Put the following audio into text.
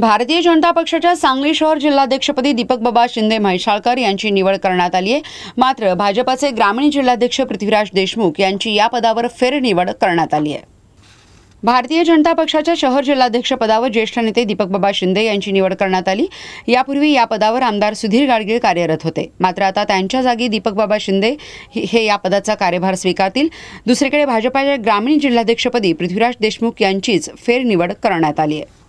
भारतीय जनता पक्षाच्या सांगली शहर जिल्हाध्यक्षपदी दीपक बाबा शिंदे म्हैसाळकर यांची निवड करण्यात आली आहे मात्र भाजपाचे ग्रामीण जिल्हाध्यक्ष पृथ्वीराज देशमुख यांची या पदावर फेरनिवड करण्यात आली आहे भारतीय जनता पक्षाच्या शहर जिल्हाध्यक्षपदावर ज्येष्ठ नेते दीपक बाबा शिंदे यांची निवड करण्यात आली यापूर्वी या पदावर आमदार सुधीर गाडगीळ कार्यरत होते मात्र आता त्यांच्या जागी दीपक बाबा शिंदे हे या पदाचा कार्यभार स्वीकारतील दुसरीकडे भाजपाच्या ग्रामीण जिल्हाध्यक्षपदी पृथ्वीराज देशमुख यांचीच फेरनिवड करण्यात आली आहे